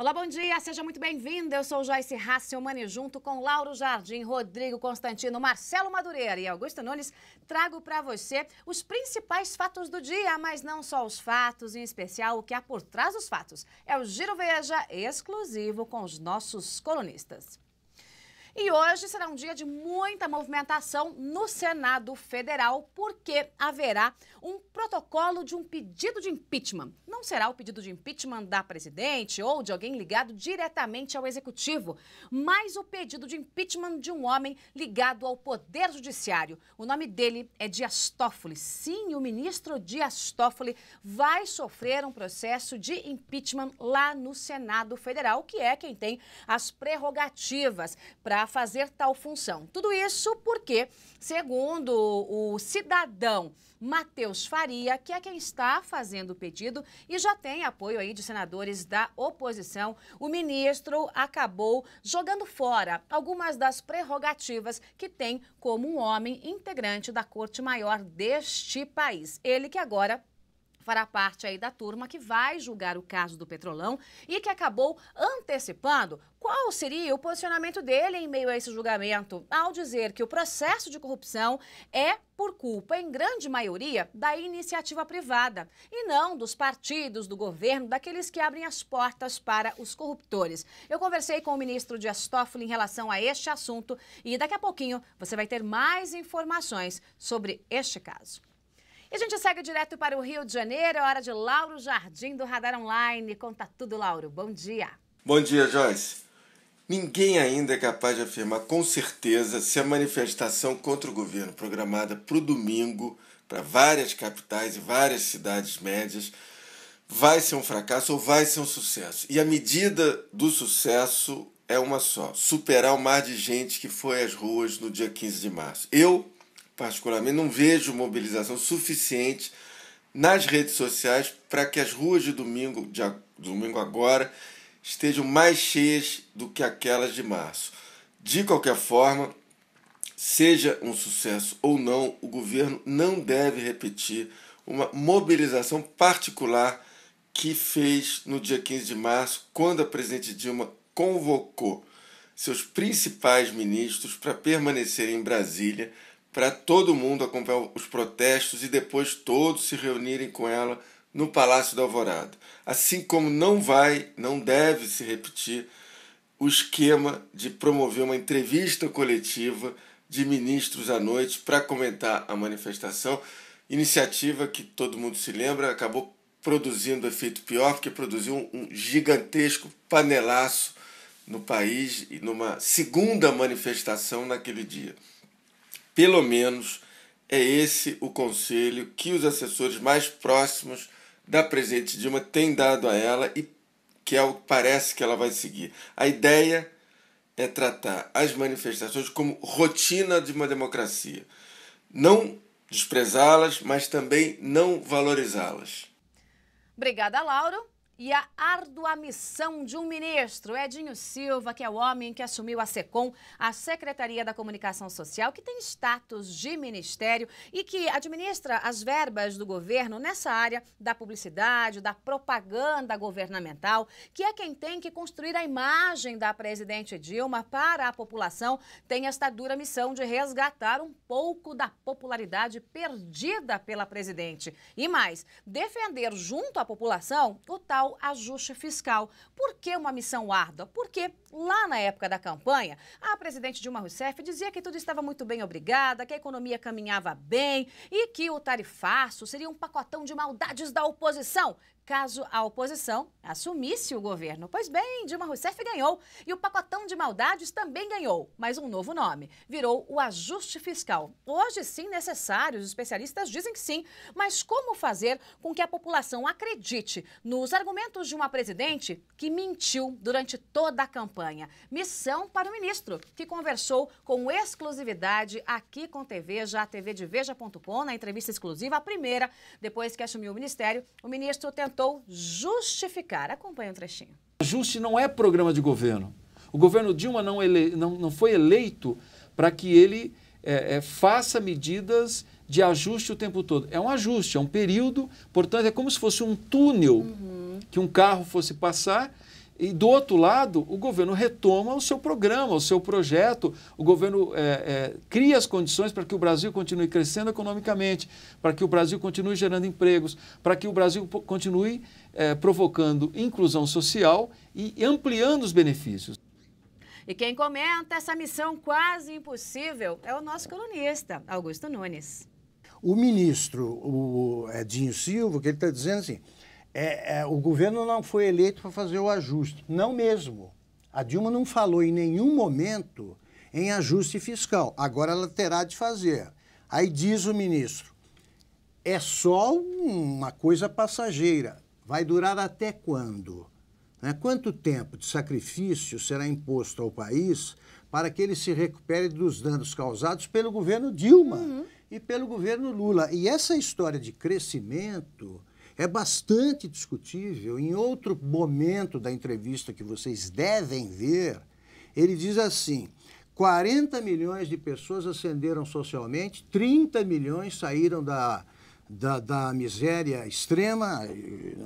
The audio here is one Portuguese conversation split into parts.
Olá, bom dia, seja muito bem-vindo. Eu sou Joyce Mani junto com Lauro Jardim, Rodrigo Constantino, Marcelo Madureira e Augusto Nunes, trago para você os principais fatos do dia, mas não só os fatos, em especial o que há por trás dos fatos. É o Giro Veja exclusivo com os nossos colunistas. E hoje será um dia de muita movimentação no Senado Federal, porque haverá um protocolo de um pedido de impeachment. Não será o pedido de impeachment da presidente ou de alguém ligado diretamente ao executivo, mas o pedido de impeachment de um homem ligado ao Poder Judiciário. O nome dele é Dias Toffoli. Sim, o ministro Dias Toffoli vai sofrer um processo de impeachment lá no Senado Federal, que é quem tem as prerrogativas para fazer tal função. Tudo isso porque, segundo o cidadão Matheus Faria, que é quem está fazendo o pedido e já tem apoio aí de senadores da oposição, o ministro acabou jogando fora algumas das prerrogativas que tem como um homem integrante da Corte Maior deste país. Ele que agora para a parte aí da turma que vai julgar o caso do Petrolão e que acabou antecipando qual seria o posicionamento dele em meio a esse julgamento, ao dizer que o processo de corrupção é por culpa, em grande maioria, da iniciativa privada e não dos partidos, do governo, daqueles que abrem as portas para os corruptores. Eu conversei com o ministro Dias Toffoli em relação a este assunto e daqui a pouquinho você vai ter mais informações sobre este caso. E a gente segue direto para o Rio de Janeiro, é hora de Lauro Jardim do Radar Online. Conta tudo, Lauro. Bom dia. Bom dia, Joyce. Ninguém ainda é capaz de afirmar com certeza se a manifestação contra o governo programada para o domingo, para várias capitais e várias cidades médias, vai ser um fracasso ou vai ser um sucesso. E a medida do sucesso é uma só: superar o mar de gente que foi às ruas no dia 15 de março. Eu particularmente, não vejo mobilização suficiente nas redes sociais para que as ruas de domingo, de domingo agora estejam mais cheias do que aquelas de março. De qualquer forma, seja um sucesso ou não, o governo não deve repetir uma mobilização particular que fez no dia 15 de março, quando a presidente Dilma convocou seus principais ministros para permanecerem em Brasília para todo mundo acompanhar os protestos e depois todos se reunirem com ela no Palácio do Alvorada. Assim como não vai, não deve se repetir o esquema de promover uma entrevista coletiva de ministros à noite para comentar a manifestação, iniciativa que todo mundo se lembra, acabou produzindo efeito pior, porque produziu um gigantesco panelaço no país e numa segunda manifestação naquele dia. Pelo menos é esse o conselho que os assessores mais próximos da presidente Dilma têm dado a ela e que é o que parece que ela vai seguir. A ideia é tratar as manifestações como rotina de uma democracia. Não desprezá-las, mas também não valorizá-las. Obrigada, Lauro e a árdua missão de um ministro, Edinho Silva, que é o homem que assumiu a SECOM, a Secretaria da Comunicação Social, que tem status de ministério e que administra as verbas do governo nessa área da publicidade, da propaganda governamental, que é quem tem que construir a imagem da presidente Dilma para a população, tem esta dura missão de resgatar um pouco da popularidade perdida pela presidente. E mais, defender junto à população o tal ao ajuste fiscal. Por que uma missão árdua? Porque lá na época da campanha, a presidente Dilma Rousseff dizia que tudo estava muito bem obrigada, que a economia caminhava bem e que o tarifaço seria um pacotão de maldades da oposição caso a oposição assumisse o governo. Pois bem, Dilma Rousseff ganhou e o pacotão de maldades também ganhou, mas um novo nome. Virou o ajuste fiscal. Hoje sim necessário, os especialistas dizem que sim, mas como fazer com que a população acredite nos argumentos de uma presidente que mentiu durante toda a campanha? Missão para o ministro, que conversou com exclusividade aqui com TV, já a TV de Veja.com, na entrevista exclusiva, a primeira, depois que assumiu o ministério, o ministro tentou tentou justificar. Acompanhe um trechinho. Ajuste não é programa de governo. O governo Dilma não, ele, não, não foi eleito para que ele é, é, faça medidas de ajuste o tempo todo. É um ajuste, é um período, portanto, é como se fosse um túnel uhum. que um carro fosse passar e do outro lado, o governo retoma o seu programa, o seu projeto, o governo é, é, cria as condições para que o Brasil continue crescendo economicamente, para que o Brasil continue gerando empregos, para que o Brasil continue é, provocando inclusão social e ampliando os benefícios. E quem comenta essa missão quase impossível é o nosso colunista, Augusto Nunes. O ministro, o Edinho Silva, que ele está dizendo é assim é, é, o governo não foi eleito para fazer o ajuste. Não mesmo. A Dilma não falou em nenhum momento em ajuste fiscal. Agora ela terá de fazer. Aí diz o ministro: é só uma coisa passageira. Vai durar até quando? Né? Quanto tempo de sacrifício será imposto ao país para que ele se recupere dos danos causados pelo governo Dilma uhum. e pelo governo Lula? E essa história de crescimento é bastante discutível. Em outro momento da entrevista que vocês devem ver, ele diz assim: 40 milhões de pessoas ascenderam socialmente, 30 milhões saíram da, da, da, miséria extrema,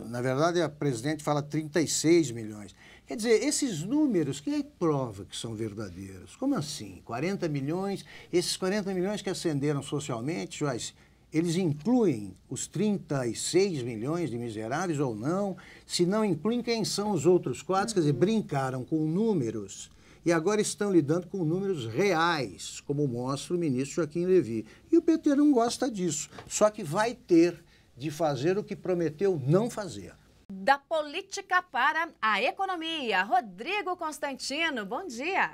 na verdade a presidente fala 36 milhões. Quer dizer, esses números, quem é que prova que são verdadeiros? Como assim? 40 milhões, esses 40 milhões que ascenderam socialmente, Joyce, eles incluem os 36 milhões de miseráveis ou não? Se não incluem, quem são os outros quatro? Uhum. Quer dizer, brincaram com números e agora estão lidando com números reais, como mostra o ministro Joaquim Levy. E o PT não gosta disso, só que vai ter de fazer o que prometeu não fazer. Da política para a economia, Rodrigo Constantino, bom dia.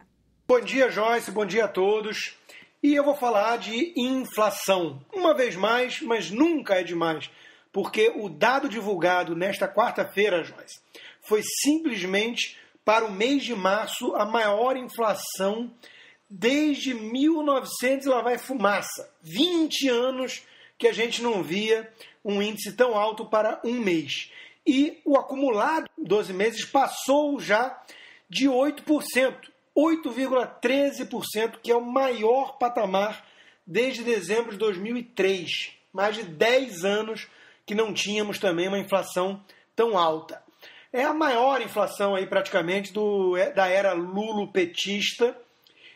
Bom dia, Joyce, bom dia a todos. E eu vou falar de inflação. Uma vez mais, mas nunca é demais, porque o dado divulgado nesta quarta-feira, Joyce, foi simplesmente para o mês de março a maior inflação desde 1900 lá vai fumaça. 20 anos que a gente não via um índice tão alto para um mês. E o acumulado 12 meses passou já de 8%. 8,13%, que é o maior patamar desde dezembro de 2003. Mais de 10 anos que não tínhamos também uma inflação tão alta. É a maior inflação aí praticamente do, é, da era Lulo-petista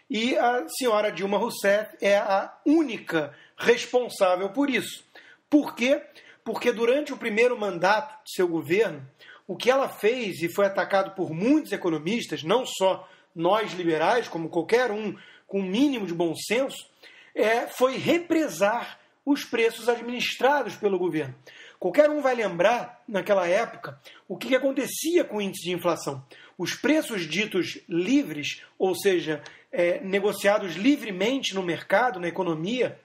e a senhora Dilma Rousseff é a única responsável por isso. Por quê? Porque durante o primeiro mandato de seu governo, o que ela fez e foi atacado por muitos economistas, não só nós liberais, como qualquer um com o mínimo de bom senso, é, foi represar os preços administrados pelo governo. Qualquer um vai lembrar, naquela época, o que, que acontecia com o índice de inflação. Os preços ditos livres, ou seja, é, negociados livremente no mercado, na economia,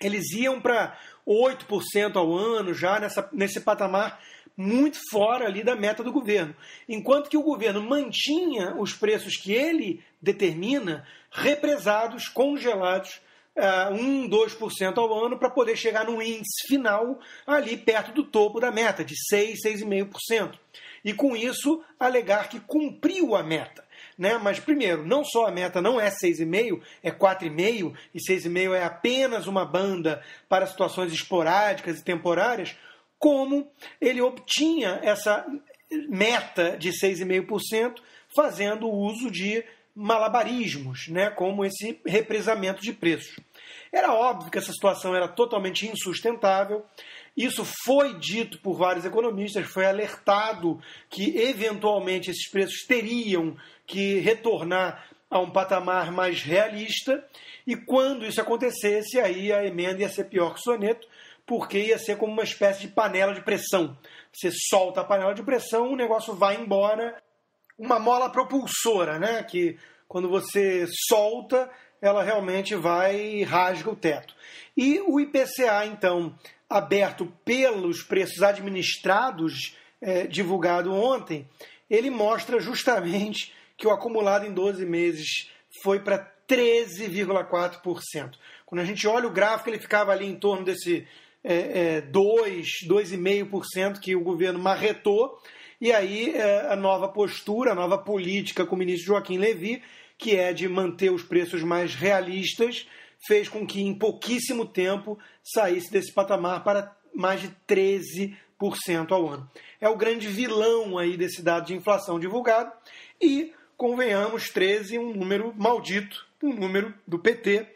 eles iam para 8% ao ano, já nessa, nesse patamar muito fora ali da meta do governo. Enquanto que o governo mantinha os preços que ele determina represados, congelados, eh, dois 1, 2% ao ano para poder chegar no índice final ali perto do topo da meta, de 6, 6,5%. E com isso, alegar que cumpriu a meta. Né? Mas, primeiro, não só a meta não é 6,5, é 4,5, e 6,5 é apenas uma banda para situações esporádicas e temporárias, como ele obtinha essa meta de 6,5%, fazendo uso de malabarismos, né, como esse represamento de preços. Era óbvio que essa situação era totalmente insustentável. Isso foi dito por vários economistas, foi alertado que eventualmente esses preços teriam que retornar a um patamar mais realista, e quando isso acontecesse, aí a emenda ia ser pior que o soneto, porque ia ser como uma espécie de panela de pressão. Você solta a panela de pressão, o negócio vai embora. Uma mola propulsora, né? Que quando você solta, ela realmente vai e rasga o teto. E o IPCA, então, aberto pelos preços administrados, é, divulgado ontem, ele mostra justamente que o acumulado em 12 meses foi para 13,4%. Quando a gente olha o gráfico, ele ficava ali em torno desse é, é, 2,5% que o governo marretou. E aí é, a nova postura, a nova política com o ministro Joaquim Levy, que é de manter os preços mais realistas, fez com que em pouquíssimo tempo saísse desse patamar para mais de 13% ao ano. É o grande vilão aí desse dado de inflação divulgado e, convenhamos, 13 um número maldito, um número do PT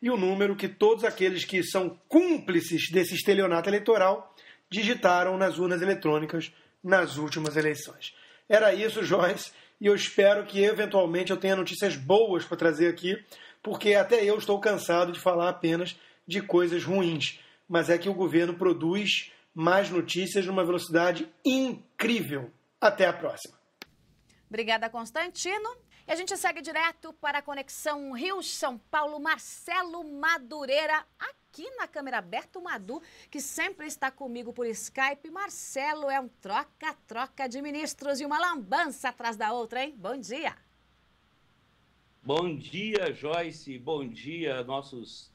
e o número que todos aqueles que são cúmplices desse estelionato eleitoral digitaram nas urnas eletrônicas nas últimas eleições. Era isso, Joyce, e eu espero que eventualmente eu tenha notícias boas para trazer aqui, porque até eu estou cansado de falar apenas de coisas ruins. Mas é que o governo produz mais notícias numa velocidade incrível. Até a próxima. Obrigada, Constantino. E a gente segue direto para a conexão Rio-São Paulo. Marcelo Madureira, aqui na câmera aberta, o Madu, que sempre está comigo por Skype. Marcelo, é um troca-troca de ministros e uma lambança atrás da outra, hein? Bom dia. Bom dia, Joyce. Bom dia, nossos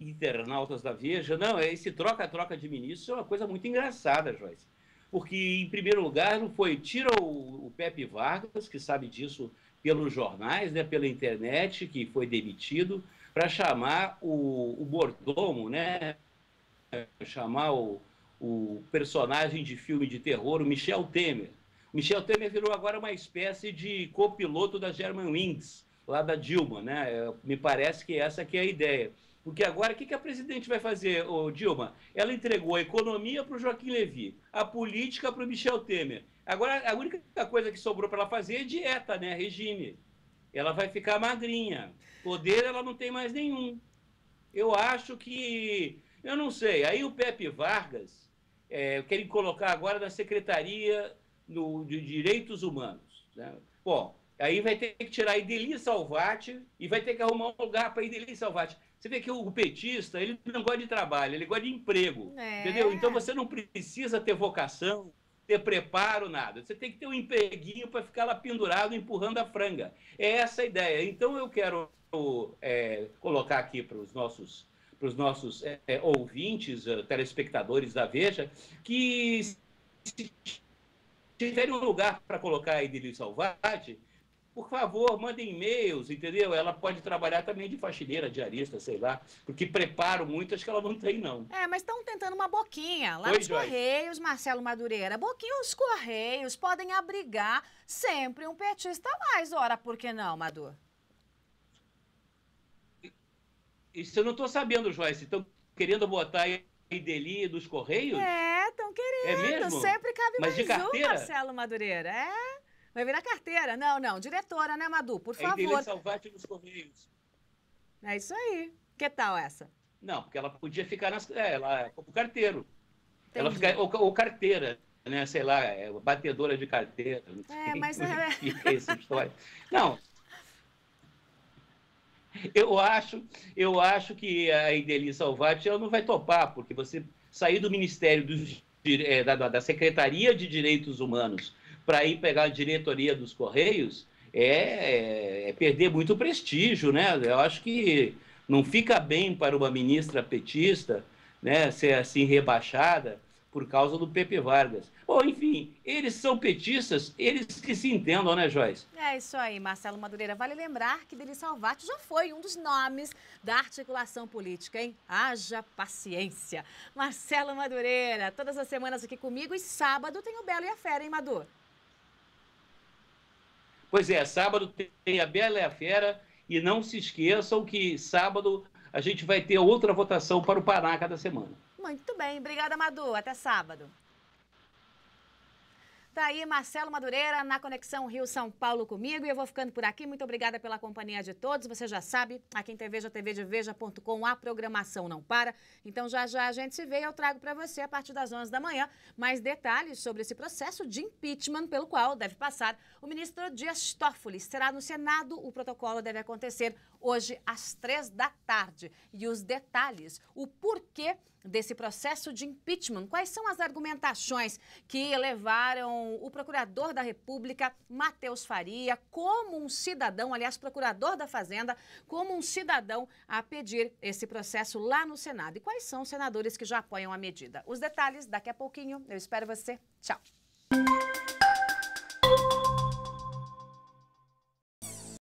internautas da Veja. Não, é, esse troca-troca de ministros é uma coisa muito engraçada, Joyce. Porque, em primeiro lugar, não foi tira o, o Pepe Vargas, que sabe disso pelos jornais, né, pela internet, que foi demitido, para chamar o, o mordomo, né, chamar o, o personagem de filme de terror, o Michel Temer. Michel Temer virou agora uma espécie de copiloto da Germanwings, lá da Dilma, né? É, me parece que essa que é a ideia. Porque agora, o que, que a presidente vai fazer, ô Dilma? Ela entregou a economia para o Joaquim Levy, a política para o Michel Temer. Agora, a única coisa que sobrou para ela fazer é dieta, né? Regime. Ela vai ficar magrinha. Poder ela não tem mais nenhum. Eu acho que. Eu não sei. Aí o Pepe Vargas é, querem colocar agora na Secretaria no, de Direitos Humanos. Né? Bom, aí vai ter que tirar a Ideli Salvati e vai ter que arrumar um lugar para Ideli Salvati. Você vê que o petista, ele não gosta de trabalho, ele gosta de emprego. É. Entendeu? Então você não precisa ter vocação, ter preparo, nada. Você tem que ter um empreguinho para ficar lá pendurado, empurrando a franga. É essa a ideia. Então eu quero é, colocar aqui para os nossos para os nossos é, é ouvintes, eh, telespectadores da Veja, que se tiverem um lugar para colocar a Idili Salvati, por favor, mandem e-mails, entendeu? Ela pode trabalhar também de faxineira, diarista, sei lá, porque preparo muito, acho que ela não tem, não. É, mas estão tentando uma boquinha lá Oi, nos Correios, Marcelo Madureira. Boquinha, os Correios podem abrigar sempre um petista mais. Ora, por que não, Madu? Isso eu não estou sabendo, Joyce. Estão querendo botar Ideli dos Correios? É, estão querendo. É mesmo? Sempre cabe Mas mais de carteira? um, Marcelo Madureira. É. Vai virar carteira. Não, não. Diretora, né, Madu? Por é favor. É Idilene Salvati nos Correios. É isso aí. Que tal essa? Não, porque ela podia ficar nas, é, ela, é como carteiro. Entendi. Ela fica, ou, ou, carteira, né? Sei lá, é, batedora de carteira. Não é, sei mas... É. é essa história. Não, eu acho, eu acho que a Ideli Salvati ela não vai topar, porque você sair do Ministério dos, da, da, Secretaria de Direitos Humanos para ir pegar a diretoria dos Correios é, é, perder muito prestígio, né? Eu acho que não fica bem para uma ministra petista né, ser assim rebaixada por causa do Pepe Vargas. Bom, enfim, eles são petistas, eles que se entendam, né, Joyce? É isso aí, Marcelo Madureira. Vale lembrar que Denis Salvati já foi um dos nomes da articulação política, hein? Haja paciência. Marcelo Madureira, todas as semanas aqui comigo e sábado tem o Belo e a Fera, hein, Madu? Pois é, sábado tem a Bela e a Fera. E não se esqueçam que sábado a gente vai ter outra votação para o Paraná cada semana. Muito bem. Obrigada, Madu. Até sábado. Tá aí Marcelo Madureira na Conexão Rio-São Paulo comigo e eu vou ficando por aqui. Muito obrigada pela companhia de todos. Você já sabe, aqui em TVja, TV de Veja.com, a programação não para. Então já já a gente se vê e eu trago para você a partir das 11 da manhã mais detalhes sobre esse processo de impeachment pelo qual deve passar o ministro Dias Toffoli. Será no Senado, o protocolo deve acontecer hoje às três da tarde. E os detalhes, o porquê desse processo de impeachment, quais são as argumentações que levaram o procurador da República, Matheus Faria, como um cidadão, aliás, procurador da Fazenda, como um cidadão a pedir esse processo lá no Senado. E quais são os senadores que já apoiam a medida? Os detalhes daqui a pouquinho. Eu espero você. Tchau.